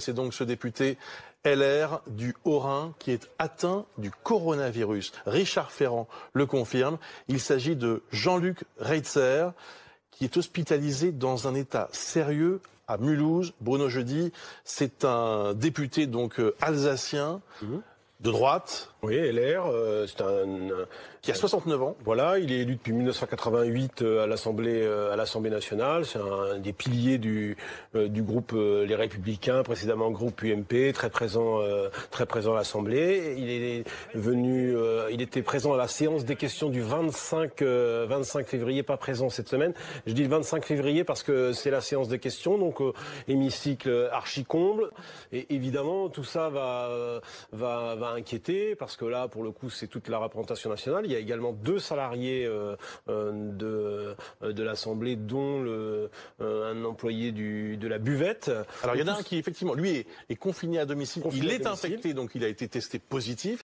c'est donc ce député LR du Haut-Rhin qui est atteint du coronavirus. Richard Ferrand le confirme. Il s'agit de Jean-Luc Reitzer qui est hospitalisé dans un état sérieux à Mulhouse. Bruno Jeudi, c'est un député donc euh, alsacien. Mmh de droite. Oui, LR, euh, c'est un, qui a 69 ans. Voilà, il est élu depuis 1988 euh, à l'Assemblée euh, à l'Assemblée nationale. C'est un des piliers du du groupe Les Républicains, précédemment groupe UMP, très présent très présent à l'Assemblée. Il est venu, il était présent à la séance des questions du 25 25 février, pas présent cette semaine. Je dis le 25 février parce que c'est la séance des questions, donc hémicycle archi comble. Et évidemment, tout ça va va, va inquiété parce que là, pour le coup, c'est toute la représentation nationale. Il y a également deux salariés euh, euh, de, euh, de l'Assemblée, dont le, un employé du, de la buvette. Alors, il y en a un qui, effectivement, lui est, confiné à domicile. il est infecté, donc il a été testé positif.